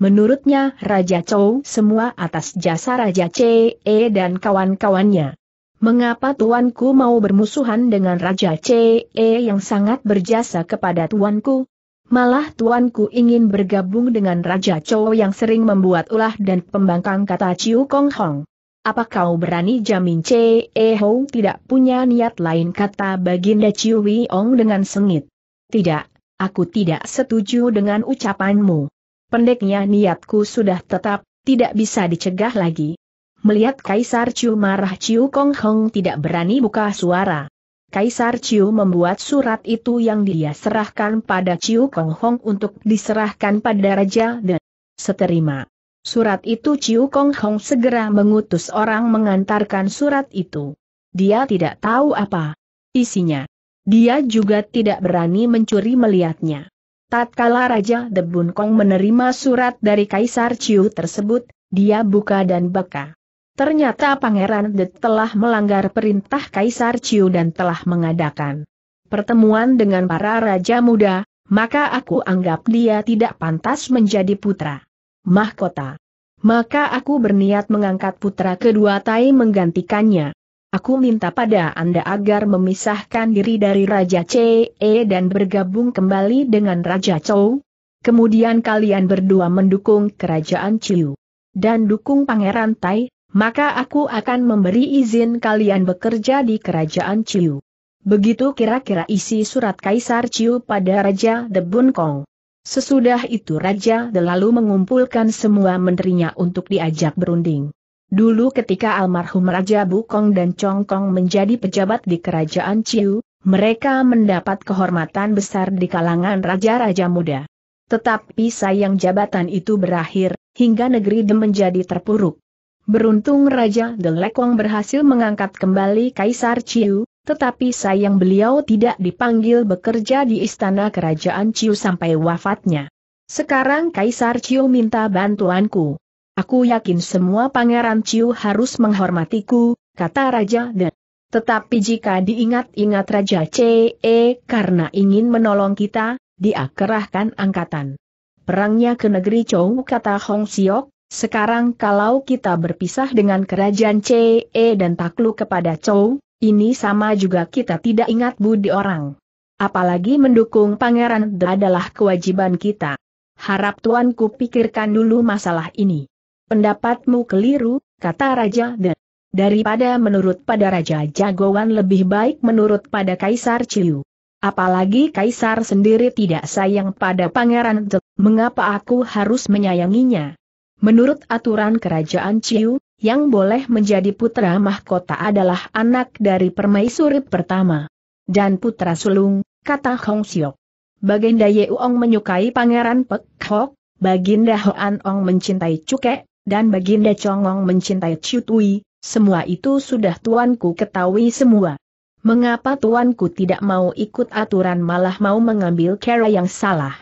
Menurutnya Raja Chou semua atas jasa Raja CE dan kawan-kawannya. Mengapa tuanku mau bermusuhan dengan Raja CE yang sangat berjasa kepada tuanku? Malah tuanku ingin bergabung dengan Raja Chow yang sering membuat ulah dan pembangkang kata Chiu Kong Hong. Apa kau berani jamin CE Hong tidak punya niat lain kata Baginda Chiu Wei Ong dengan sengit? Tidak, aku tidak setuju dengan ucapanmu. Pendeknya niatku sudah tetap, tidak bisa dicegah lagi. Melihat Kaisar Chiu marah Chiu Kong Hong tidak berani buka suara. Kaisar Chiu membuat surat itu yang dia serahkan pada Chiu Kong Hong untuk diserahkan pada Raja De. Seterima. Surat itu Chiu Kong Hong segera mengutus orang mengantarkan surat itu. Dia tidak tahu apa isinya. Dia juga tidak berani mencuri melihatnya. Tatkala Raja De Bun Kong menerima surat dari Kaisar Chiu tersebut, dia buka dan baka. Ternyata Pangeran De telah melanggar perintah Kaisar Chiu dan telah mengadakan pertemuan dengan para raja muda, maka aku anggap dia tidak pantas menjadi putra mahkota. Maka aku berniat mengangkat putra kedua Tai menggantikannya. Aku minta pada Anda agar memisahkan diri dari Raja CE dan bergabung kembali dengan Raja Chou. Kemudian kalian berdua mendukung kerajaan Chiu Dan dukung Pangeran Tai, maka aku akan memberi izin kalian bekerja di kerajaan Chiu. Begitu kira-kira isi surat Kaisar Chiu pada Raja The Bun Kong. Sesudah itu Raja The lalu mengumpulkan semua menterinya untuk diajak berunding. Dulu ketika almarhum Raja Bukong dan Chong Kong menjadi pejabat di kerajaan Chiu, mereka mendapat kehormatan besar di kalangan raja-raja muda. Tetapi sayang jabatan itu berakhir, hingga negeri The menjadi terpuruk. Beruntung Raja Delekong berhasil mengangkat kembali Kaisar Chiu, tetapi sayang beliau tidak dipanggil bekerja di istana kerajaan Chiu sampai wafatnya. Sekarang Kaisar Chiu minta bantuanku. Aku yakin semua pangeran Chiu harus menghormatiku, kata Raja De. Tetapi jika diingat-ingat Raja CE karena ingin menolong kita, dia kerahkan angkatan. Perangnya ke negeri Chou kata Hong Siok, sekarang kalau kita berpisah dengan kerajaan CE dan takluk kepada Chou, ini sama juga kita tidak ingat budi orang. Apalagi mendukung pangeran adalah kewajiban kita. Harap tuanku pikirkan dulu masalah ini. Pendapatmu keliru, kata Raja De. Daripada menurut pada Raja Jagoan lebih baik menurut pada Kaisar Chiu. Apalagi Kaisar sendiri tidak sayang pada Pangeran D. mengapa aku harus menyayanginya? Menurut aturan kerajaan Ciu, yang boleh menjadi putra mahkota adalah anak dari permaisuri pertama. Dan putra sulung, kata Hong Siok. Baginda Yeong menyukai pangeran Pek Hok, Baginda Hoan Ong mencintai Cuke, dan Baginda Chong Ong mencintai Chiu Tui, semua itu sudah tuanku ketahui semua. Mengapa tuanku tidak mau ikut aturan malah mau mengambil cara yang salah?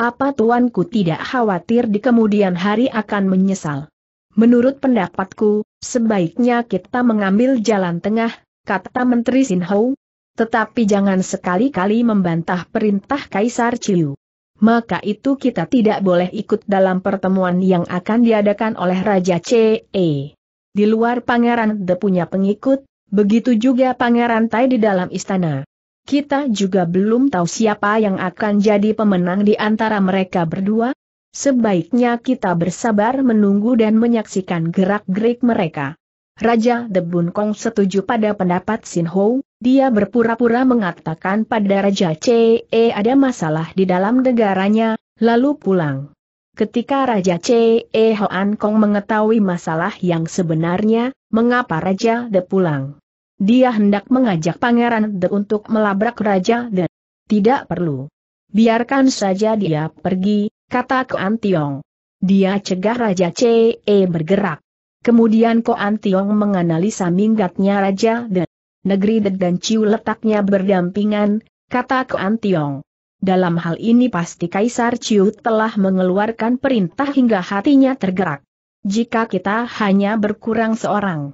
Apa tuanku tidak khawatir di kemudian hari akan menyesal? Menurut pendapatku, sebaiknya kita mengambil jalan tengah, kata Menteri Sinhou. Tetapi jangan sekali-kali membantah perintah Kaisar Chiu. Maka itu kita tidak boleh ikut dalam pertemuan yang akan diadakan oleh Raja C.E. Di luar Pangeran De punya pengikut, begitu juga Pangeran Tai di dalam istana kita juga belum tahu siapa yang akan jadi pemenang di antara mereka berdua. Sebaiknya kita bersabar menunggu dan menyaksikan gerak-gerik mereka. Raja Debun Kong setuju pada pendapat Sin Ho, dia berpura-pura mengatakan pada Raja CE eh, ada masalah di dalam negaranya, lalu pulang. Ketika Raja CE eh, Hoan Kong mengetahui masalah yang sebenarnya, mengapa Raja De pulang? Dia hendak mengajak Pangeran De untuk melabrak Raja De. Tidak perlu. Biarkan saja dia pergi, kata Koan Tiong. Dia cegah Raja CE bergerak. Kemudian Koan Tiong menganalisa minggatnya Raja De. Negeri De dan Ciu letaknya berdampingan, kata Koan Tiong. Dalam hal ini pasti Kaisar Ciu telah mengeluarkan perintah hingga hatinya tergerak. Jika kita hanya berkurang seorang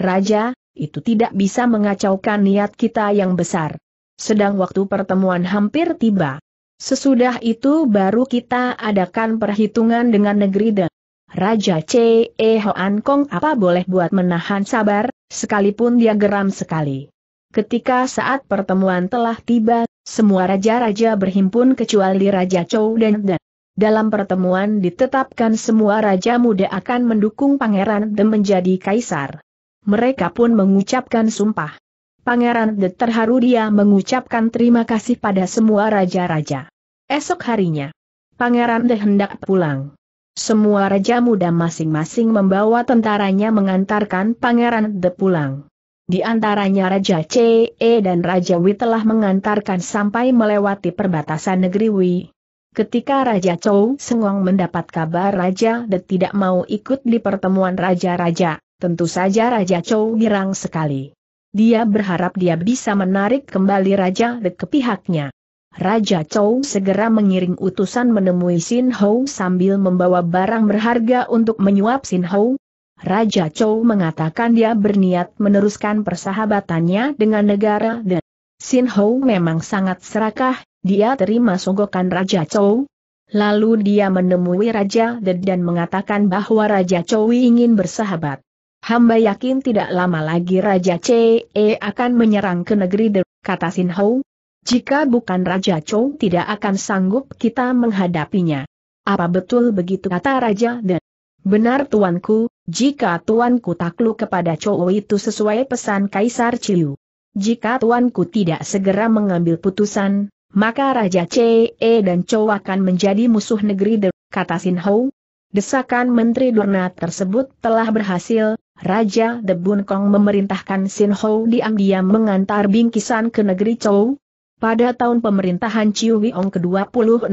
Raja, itu tidak bisa mengacaukan niat kita yang besar. Sedang waktu pertemuan hampir tiba. Sesudah itu baru kita adakan perhitungan dengan negeri De. Raja C. E. Hoan Kong apa boleh buat menahan sabar, sekalipun dia geram sekali. Ketika saat pertemuan telah tiba, semua raja-raja berhimpun kecuali Raja Chou dan De. Dalam pertemuan ditetapkan semua raja muda akan mendukung Pangeran De menjadi kaisar mereka pun mengucapkan sumpah. Pangeran De terharu dia mengucapkan terima kasih pada semua raja-raja. Esok harinya, Pangeran De hendak pulang. Semua raja muda masing-masing membawa tentaranya mengantarkan Pangeran De pulang. Di antaranya Raja CE dan Raja Wi telah mengantarkan sampai melewati perbatasan negeri Wi. Ketika Raja Chou Sengong mendapat kabar Raja De tidak mau ikut di pertemuan raja-raja, tentu saja Raja Chou girang sekali. Dia berharap dia bisa menarik kembali Raja De ke pihaknya. Raja Chou segera mengiring utusan menemui Sin Hou sambil membawa barang berharga untuk menyuap Sin Hou. Raja Chou mengatakan dia berniat meneruskan persahabatannya dengan negara dan Sin Hou memang sangat serakah, dia terima sogokan Raja Chou. Lalu dia menemui Raja Ded dan mengatakan bahwa Raja Chou ingin bersahabat. Hamba yakin tidak lama lagi Raja CE e akan menyerang ke negeri Der, kata Sin Hou. Jika bukan Raja Chou tidak akan sanggup kita menghadapinya. Apa betul begitu kata Raja De? Benar tuanku, jika tuanku takluk kepada Chou itu sesuai pesan Kaisar Chiu. Jika tuanku tidak segera mengambil putusan, maka Raja CE e dan Chou akan menjadi musuh negeri Der, kata Sin Hou. Desakan Menteri Durna tersebut telah berhasil, Raja Bun Kong memerintahkan Sin Ho diam-diam mengantar bingkisan ke negeri Chou. Pada tahun pemerintahan Chiu Wiong ke-26,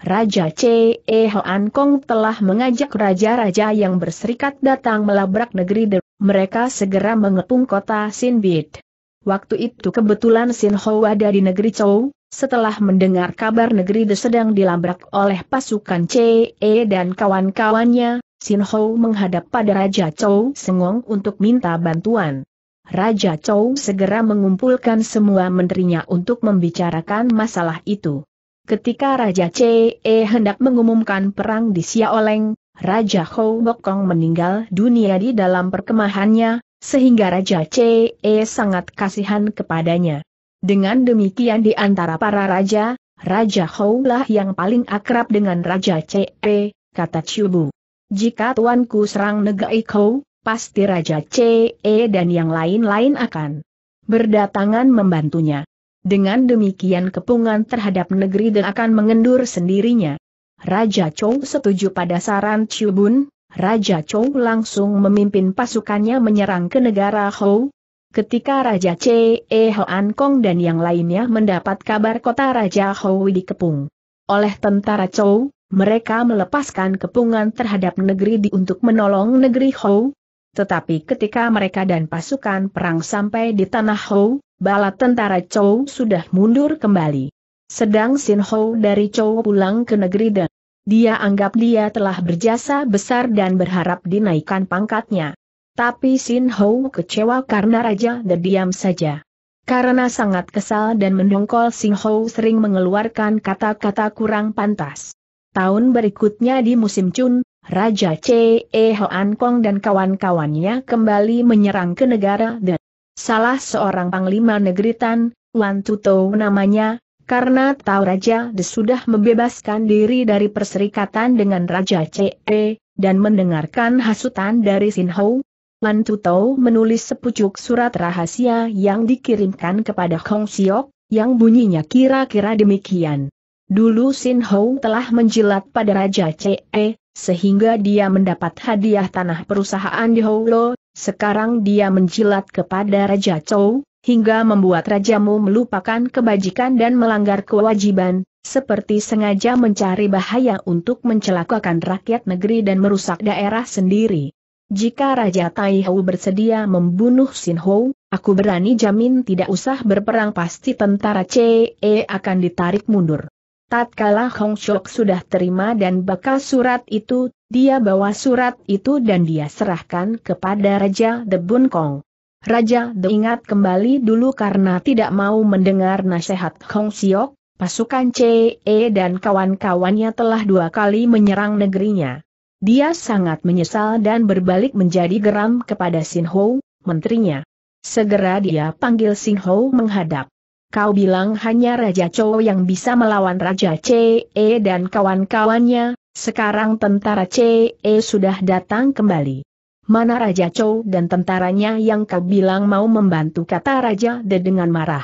Raja Chee Hoan Kong telah mengajak raja-raja yang berserikat datang melabrak negeri The Mereka segera mengepung kota Sin Bid. Waktu itu kebetulan Sin Ho ada di negeri Chou, setelah mendengar kabar negeri The sedang dilabrak oleh pasukan CE e dan kawan-kawannya, Sin Ho menghadap pada Raja Chou Sengong untuk minta bantuan. Raja Chou segera mengumpulkan semua menterinya untuk membicarakan masalah itu. Ketika Raja Che e hendak mengumumkan perang di Xiaoleng, Raja Hou Bokong meninggal dunia di dalam perkemahannya, sehingga Raja Che e sangat kasihan kepadanya. Dengan demikian di antara para raja, Raja Hou lah yang paling akrab dengan Raja Che, e, kata Chubu. Jika tuanku serang negai kau, pasti Raja CE dan yang lain-lain akan berdatangan membantunya. Dengan demikian kepungan terhadap negeri dan akan mengendur sendirinya. Raja Chou setuju pada saran Chubun, Raja Chou langsung memimpin pasukannya menyerang ke negara Hou. Ketika Raja CE Hoan Kong dan yang lainnya mendapat kabar kota Raja Hou dikepung oleh tentara Chou, mereka melepaskan kepungan terhadap negeri di untuk menolong negeri Hou. Tetapi ketika mereka dan pasukan perang sampai di tanah Hou, bala tentara Chou sudah mundur kembali. Sedang Sin Hou dari Chou pulang ke negeri Dan. Dia anggap dia telah berjasa besar dan berharap dinaikkan pangkatnya. Tapi Sin Hou kecewa karena Raja terdiam saja. Karena sangat kesal dan mendongkol Sin Hou sering mengeluarkan kata-kata kurang pantas. Tahun berikutnya di musim Chun, Raja Ce E. Hoan Kong dan kawan-kawannya kembali menyerang ke negara Dan. Salah seorang panglima negeri Tan, Wan Tuto namanya, karena tahu Raja De sudah membebaskan diri dari perserikatan dengan Raja Ce, e, dan mendengarkan hasutan dari Sin Ho. Wan Tuto menulis sepucuk surat rahasia yang dikirimkan kepada Kong Siok, yang bunyinya kira-kira demikian. Dulu Sin Hong telah menjilat pada Raja CE, sehingga dia mendapat hadiah tanah perusahaan di Holo, sekarang dia menjilat kepada Raja Chou, hingga membuat rajamu melupakan kebajikan dan melanggar kewajiban, seperti sengaja mencari bahaya untuk mencelakakan rakyat negeri dan merusak daerah sendiri. Jika Raja Tai Taihou bersedia membunuh Sin Hou, aku berani jamin tidak usah berperang pasti tentara CE akan ditarik mundur. Tatkala Hong Shok sudah terima dan bakal surat itu, dia bawa surat itu dan dia serahkan kepada Raja The Bun Kong. Raja The ingat kembali dulu karena tidak mau mendengar nasihat Hong Siok, pasukan CE dan kawan-kawannya telah dua kali menyerang negerinya. Dia sangat menyesal dan berbalik menjadi geram kepada Sin Ho, menterinya. Segera dia panggil Sin Ho menghadap. Kau bilang hanya Raja Chou yang bisa melawan Raja CE dan kawan-kawannya, sekarang tentara CE sudah datang kembali. Mana Raja Chou dan tentaranya yang kau bilang mau membantu kata Raja De dengan marah.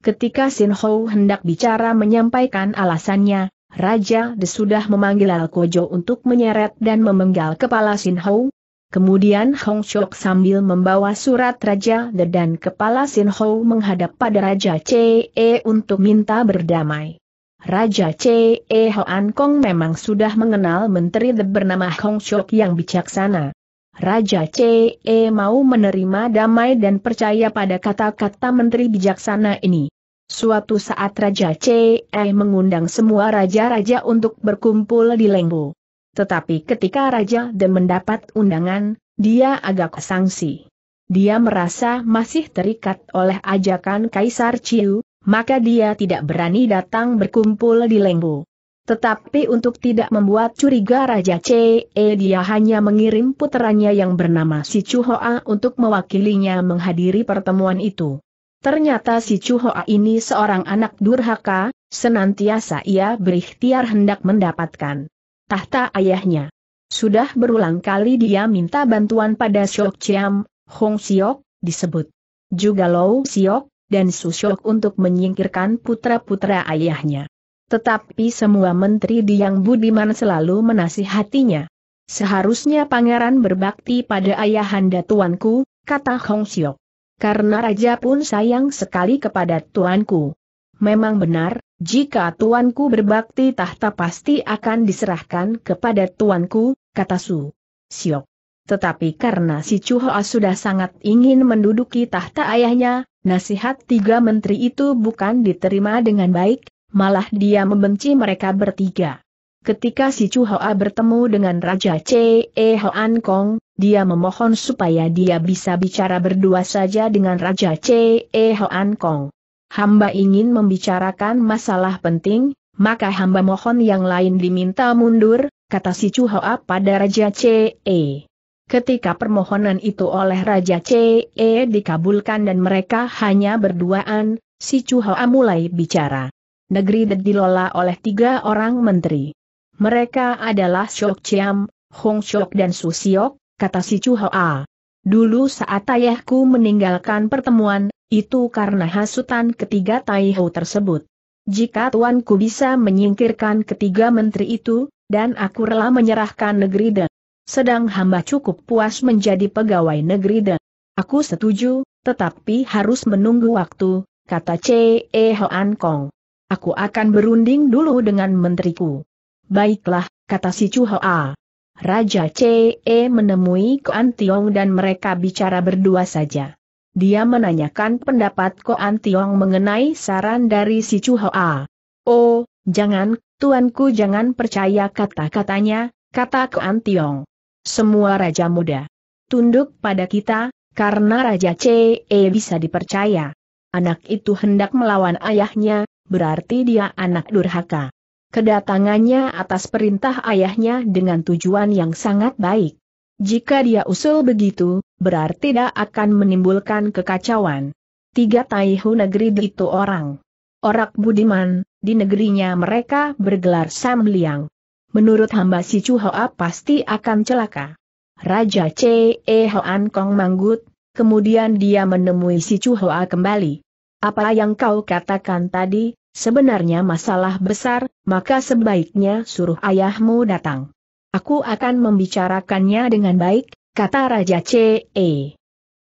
Ketika Sin Ho hendak bicara menyampaikan alasannya, Raja De sudah memanggil Alkojo untuk menyeret dan memenggal kepala Sin Ho, Kemudian Hong Shok sambil membawa surat Raja De dan Kepala Sin Ho menghadap pada Raja CE untuk minta berdamai. Raja CE An Kong memang sudah mengenal Menteri De bernama Hong Shok yang bijaksana. Raja CE mau menerima damai dan percaya pada kata-kata menteri bijaksana ini. Suatu saat Raja CE mengundang semua raja-raja untuk berkumpul di Lengbo. Tetapi ketika Raja Dan mendapat undangan, dia agak sangsi. Dia merasa masih terikat oleh ajakan Kaisar Ciu, maka dia tidak berani datang berkumpul di Lengbu. Tetapi untuk tidak membuat curiga Raja CE eh, dia hanya mengirim puteranya yang bernama Si Chuhoa untuk mewakilinya menghadiri pertemuan itu. Ternyata Si Chuhoa ini seorang anak durhaka, senantiasa ia berikhtiar hendak mendapatkan tahta ayahnya. Sudah berulang kali dia minta bantuan pada Siok Chiam, Hong Siok, disebut. Juga Lou Siok, dan Su Siok untuk menyingkirkan putra-putra ayahnya. Tetapi semua menteri di Yang Budiman selalu menasihatinya. Seharusnya pangeran berbakti pada ayahanda tuanku, kata Hong Siok. Karena raja pun sayang sekali kepada tuanku. Memang benar, jika tuanku berbakti tahta pasti akan diserahkan kepada tuanku, kata Su. Siok. Tetapi karena si Chuhoa sudah sangat ingin menduduki tahta ayahnya, nasihat tiga menteri itu bukan diterima dengan baik, malah dia membenci mereka bertiga. Ketika si Chuhoa bertemu dengan Raja C.E. E Hoan Kong, dia memohon supaya dia bisa bicara berdua saja dengan Raja C.E. E Hoan Kong hamba ingin membicarakan masalah penting, maka hamba mohon yang lain diminta mundur, kata si Chuhoa pada Raja C.E. Ketika permohonan itu oleh Raja C.E. dikabulkan dan mereka hanya berduaan, si Chuhoa mulai bicara. Negeri dilola oleh tiga orang menteri. Mereka adalah Shok Chiam, Hong Shok dan Su Siok, kata si Chuhoa. Dulu saat ayahku meninggalkan pertemuan, itu karena hasutan ketiga Taiho tersebut. Jika tuanku bisa menyingkirkan ketiga menteri itu, dan aku rela menyerahkan negeri dan sedang hamba cukup puas menjadi pegawai negeri dan aku setuju, tetapi harus menunggu waktu, kata C. E. Hoan Kong. Aku akan berunding dulu dengan menteriku. Baiklah, kata si Chu A. Raja C.E. menemui Kuan Tiong dan mereka bicara berdua saja. Dia menanyakan pendapat Koan Tiong mengenai saran dari si Chu Hoa. Oh, jangan, tuanku jangan percaya kata-katanya, kata Koan Tiong. Semua raja muda tunduk pada kita, karena Raja CE e bisa dipercaya. Anak itu hendak melawan ayahnya, berarti dia anak durhaka. Kedatangannya atas perintah ayahnya dengan tujuan yang sangat baik. Jika dia usul begitu, berarti tidak akan menimbulkan kekacauan. Tiga taihu negeri itu orang. Orak budiman, di negerinya mereka bergelar Samliang. Menurut hamba si Chu Hoa pasti akan celaka. Raja C. E. Hoan Kong Manggut, kemudian dia menemui si Chu Hoa kembali. Apa yang kau katakan tadi, sebenarnya masalah besar, maka sebaiknya suruh ayahmu datang. Aku akan membicarakannya dengan baik, kata Raja CE.